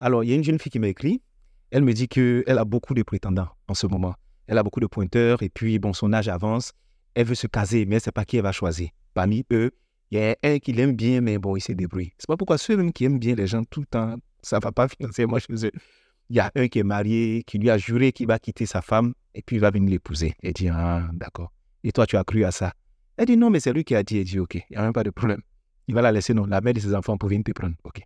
Alors, il y a une jeune fille qui m'a Elle me dit qu'elle a beaucoup de prétendants en ce moment. Elle a beaucoup de pointeurs et puis, bon, son âge avance. Elle veut se caser, mais elle ne pas qui elle va choisir. Parmi eux, il y a un qui l'aime bien, mais bon, il se débrouille. C'est pas pourquoi ceux-mêmes qui aiment bien les gens tout le temps, ça ne va pas financièrement chez eux. Il y a un qui est marié, qui lui a juré qu'il va quitter sa femme et puis il va venir l'épouser. Elle dit, ah, d'accord. Et toi, tu as cru à ça. Elle dit, non, mais c'est lui qui a dit. Elle dit, ok, il n'y a même pas de problème. Il va la laisser, non, la mère de ses enfants pour venir te prendre. Ok.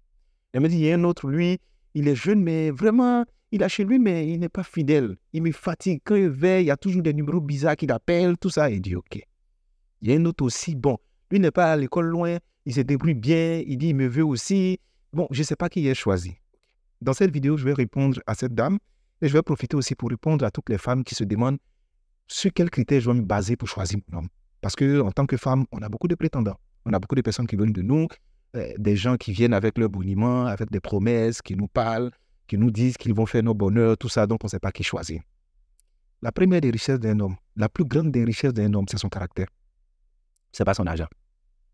Elle me dit, il y a un autre, lui, il est jeune, mais vraiment, il est chez lui, mais il n'est pas fidèle. Il me fatigue. Quand il veille, il y a toujours des numéros bizarres qu'il appelle, tout ça. Il dit, OK. Il y a un autre aussi, bon, lui n'est pas à l'école loin, il se débrouille bien, il dit, il me veut aussi. Bon, je ne sais pas qui est choisi. Dans cette vidéo, je vais répondre à cette dame et je vais profiter aussi pour répondre à toutes les femmes qui se demandent sur quels critères je vais me baser pour choisir mon homme. Parce que en tant que femme, on a beaucoup de prétendants. On a beaucoup de personnes qui veulent de nous, euh, des gens qui viennent avec leur boniment, avec des promesses, qui nous parlent, qui nous disent qu'ils vont faire nos bonheurs, tout ça, donc on ne sait pas qui choisir. La première des richesses d'un homme, la plus grande des richesses d'un homme, c'est son caractère. C'est pas son argent.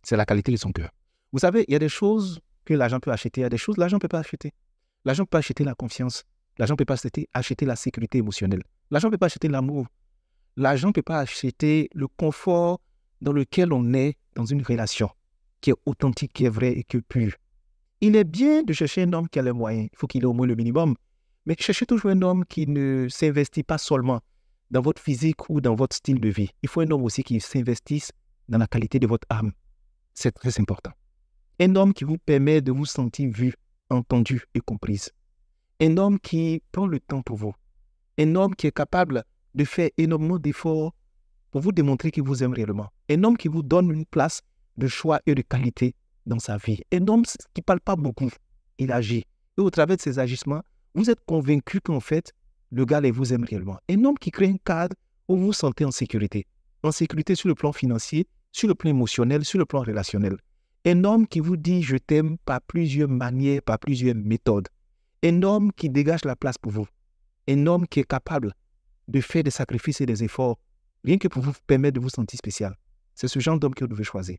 C'est la qualité de son cœur. Vous savez, il y a des choses que l'argent peut acheter, il y a des choses que l'argent ne peut pas acheter. L'argent peut acheter la confiance. L'argent ne peut pas acheter, acheter la sécurité émotionnelle. L'argent ne peut pas acheter l'amour. L'argent ne peut pas acheter le confort dans lequel on est dans une relation qui est authentique, qui est vrai et qui est pur. Il est bien de chercher un homme qui a les moyens. Il faut qu'il ait au moins le minimum. Mais cherchez toujours un homme qui ne s'investit pas seulement dans votre physique ou dans votre style de vie. Il faut un homme aussi qui s'investisse dans la qualité de votre âme. C'est très important. Un homme qui vous permet de vous sentir vu, entendu et comprise. Un homme qui prend le temps pour vous. Un homme qui est capable de faire énormément d'efforts pour vous démontrer qu'il vous aime réellement. Un homme qui vous donne une place de choix et de qualité dans sa vie. Un homme qui ne parle pas beaucoup, il agit. Et au travers de ses agissements, vous êtes convaincu qu'en fait, le gars les vous aime réellement. Un homme qui crée un cadre où vous vous sentez en sécurité. En sécurité sur le plan financier, sur le plan émotionnel, sur le plan relationnel. Un homme qui vous dit je t'aime par plusieurs manières, par plusieurs méthodes. Un homme qui dégage la place pour vous. Un homme qui est capable de faire des sacrifices et des efforts, rien que pour vous permettre de vous sentir spécial. C'est ce genre d'homme que vous devez choisir.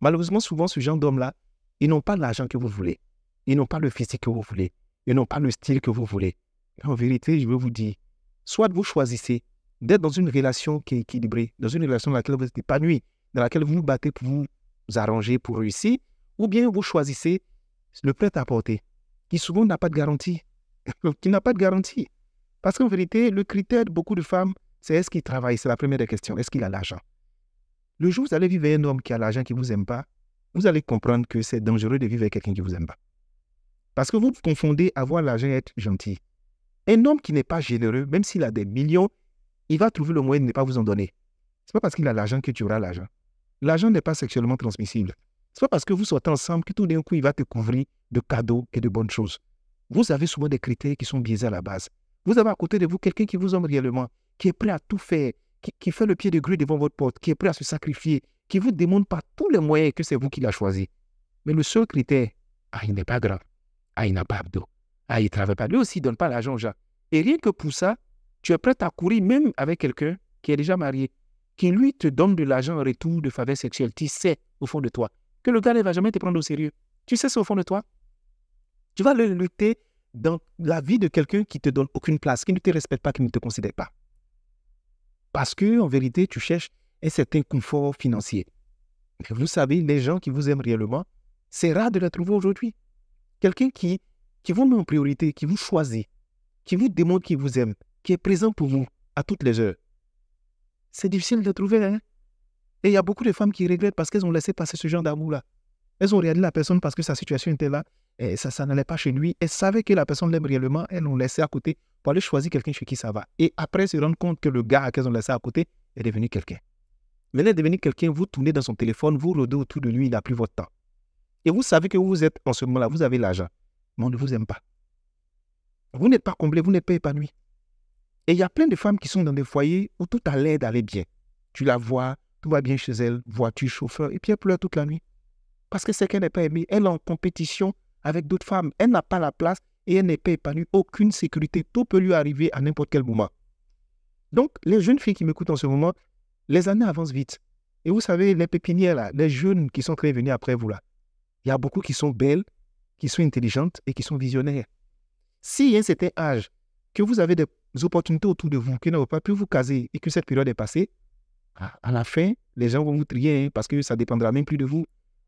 Malheureusement, souvent, ce genre d'hommes-là, ils n'ont pas l'argent que vous voulez. Ils n'ont pas le physique que vous voulez. Ils n'ont pas le style que vous voulez. En vérité, je veux vous dire, soit vous choisissez d'être dans une relation qui est équilibrée, dans une relation dans laquelle vous êtes épanoui, dans laquelle vous vous battez pour vous arranger pour réussir, ou bien vous choisissez le prêt-à-porter, qui souvent n'a pas de garantie. qui n'a pas de garantie. Parce qu'en vérité, le critère de beaucoup de femmes, c'est est-ce qu'il travaille C'est la première des questions. Est-ce qu'il a l'argent le jour où vous allez vivre avec un homme qui a l'argent, qui ne vous aime pas, vous allez comprendre que c'est dangereux de vivre avec quelqu'un qui ne vous aime pas. Parce que vous confondez avoir l'argent et être gentil. Un homme qui n'est pas généreux, même s'il a des millions, il va trouver le moyen de ne pas vous en donner. Ce n'est pas parce qu'il a l'argent que tu auras l'argent. L'argent n'est pas sexuellement transmissible. Ce n'est pas parce que vous sortez ensemble que tout d'un coup, il va te couvrir de cadeaux et de bonnes choses. Vous avez souvent des critères qui sont biaisés à la base. Vous avez à côté de vous quelqu'un qui vous aime réellement, qui est prêt à tout faire, qui, fait le pied de grue devant votre porte, qui est prêt à se sacrifier, qui vous demande par tous les moyens que c'est vous qui l'a choisi. Mais le seul critère, ah, il n'est pas grave. Ah, il n'a pas d'abdos, Ah, il ne travaille pas. Lui aussi, il ne donne pas l'argent aux gens. Et rien que pour ça, tu es prêt à courir même avec quelqu'un qui est déjà marié, qui lui te donne de l'argent en retour de faveur sexuelle. Tu sais, au fond de toi, que le gars ne va jamais te prendre au sérieux. Tu sais ça au fond de toi. Tu vas le lutter dans la vie de quelqu'un qui ne te donne aucune place, qui ne te respecte pas, qui ne te considère pas. Parce que, en vérité, tu cherches un certain confort financier. vous savez, les gens qui vous aiment réellement, c'est rare de les trouver aujourd'hui. Quelqu'un qui, qui vous met en priorité, qui vous choisit, qui vous démontre qu'il vous aime, qui est présent pour vous à toutes les heures. C'est difficile de trouver. Hein? Et il y a beaucoup de femmes qui regrettent parce qu'elles ont laissé passer ce genre d'amour-là. Elles ont regardé la personne parce que sa situation était là, et eh, ça, n'allait pas chez lui. Elles savaient que la personne l'aime réellement, elles l'ont laissé à côté pour aller choisir quelqu'un chez qui ça va. Et après se rendre compte que le gars qu'elles ont laissé à côté est devenu quelqu'un. Mais est devenir quelqu'un, vous tournez dans son téléphone, vous rôdez autour de lui, il n'a plus votre temps. Et vous savez que vous êtes en ce moment-là, vous avez l'argent, mais on ne vous aime pas. Vous n'êtes pas comblé, vous n'êtes pas épanoui. Et il y a plein de femmes qui sont dans des foyers où tout a l'air d'aller bien. Tu la vois, tout va bien chez elle, voiture, chauffeur, et puis elle pleure toute la nuit. Parce que c'est qu'elle n'est pas aimée. Elle est en compétition avec d'autres femmes. Elle n'a pas la place et elle n'est pas épanouie. Aucune sécurité. Tout peut lui arriver à n'importe quel moment. Donc, les jeunes filles qui m'écoutent en ce moment, les années avancent vite. Et vous savez, les pépinières, les jeunes qui sont très venus après vous, là, il y a beaucoup qui sont belles, qui sont intelligentes et qui sont visionnaires. Si un certain âge que vous avez des opportunités autour de vous, que n'avez pas pu vous caser et que cette période est passée, ah, à la fin, les gens vont vous trier hein, parce que ça ne dépendra même plus de vous.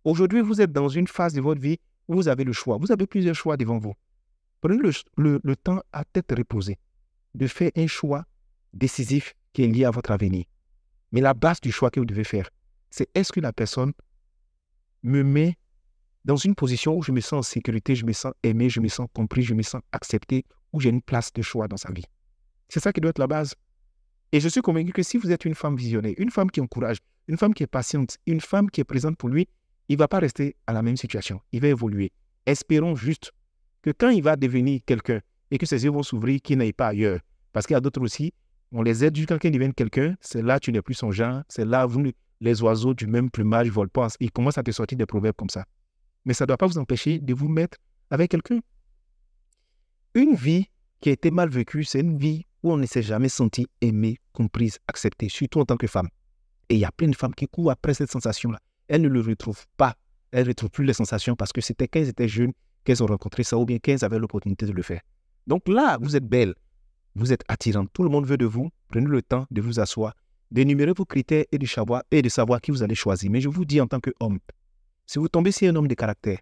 Aujourd'hui, vous êtes dans une phase de votre vie où vous avez le choix. Vous avez plusieurs choix devant vous. Prenez le, temps à tête reposée de faire un choix décisif qui est lié à votre avenir. Mais la base du choix que vous devez faire, c'est est-ce que la personne me met dans une position où je me sens en sécurité, je me sens aimé, je me sens compris, je me sens accepté, où j'ai une place de choix dans sa vie. C'est ça qui doit être la base. Et je suis convaincu que si vous êtes une femme visionnée, une femme qui encourage, une femme qui est patiente, une femme qui est présente pour lui, il ne va pas rester à la même situation. Il va évoluer. Espérons juste que quand il va devenir quelqu'un et que ses yeux vont s'ouvrir, qu'il n'aille pas ailleurs. Parce qu'il y a d'autres aussi, on les aide quand quelqu'un devient quelqu'un. C'est là tu n'es plus son genre. C'est là que les oiseaux du même plumage volent pas. Ils commencent à te sortir des proverbes comme ça. Mais ça ne doit pas vous empêcher de vous mettre avec quelqu'un. Une vie qui a été mal vécue, c'est une vie où on ne s'est jamais senti aimé, comprise, accepté, surtout en tant que femme. Et il y a plein de femmes qui courent après cette sensation-là elles ne le retrouvent pas. Elles ne retrouvent plus les sensations parce que c'était quand elles étaient jeunes qu'elles ont rencontré ça ou bien qu'elles avaient l'opportunité de le faire. Donc là, vous êtes belle, vous êtes attirante, tout le monde veut de vous. Prenez le temps de vous asseoir, d'énumérer vos critères et de, savoir, et de savoir qui vous allez choisir. Mais je vous dis en tant qu'homme, si vous tombez sur un homme de caractère,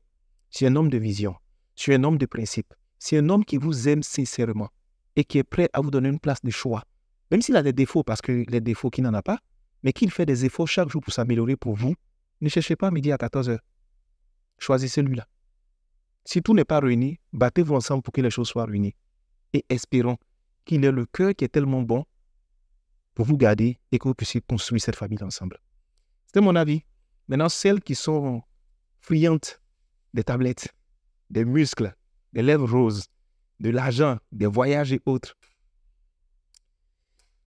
si un homme de vision, sur un homme de principe, si un homme qui vous aime sincèrement et qui est prêt à vous donner une place de choix, même s'il a des défauts, parce que les défauts qu'il n'en a pas, mais qu'il fait des efforts chaque jour pour s'améliorer pour vous, ne cherchez pas midi à 14 h Choisissez celui-là. Si tout n'est pas réuni, battez-vous ensemble pour que les choses soient réunies. Et espérons qu'il ait le cœur qui est tellement bon pour vous garder et que vous puissiez construire cette famille ensemble. C'était mon avis. Maintenant, celles qui sont friandes des tablettes, des muscles, des lèvres roses, de l'argent, des voyages et autres,